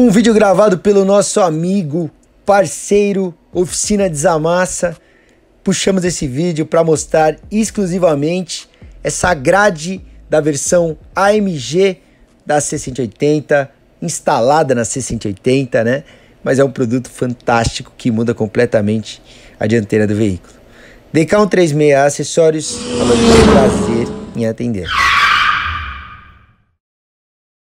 Um vídeo gravado pelo nosso amigo, parceiro, Oficina Desamassa. Puxamos esse vídeo para mostrar exclusivamente essa grade da versão AMG da C180, instalada na C180, né? Mas é um produto fantástico que muda completamente a dianteira do veículo. DK136 Acessórios, é um prazer em atender.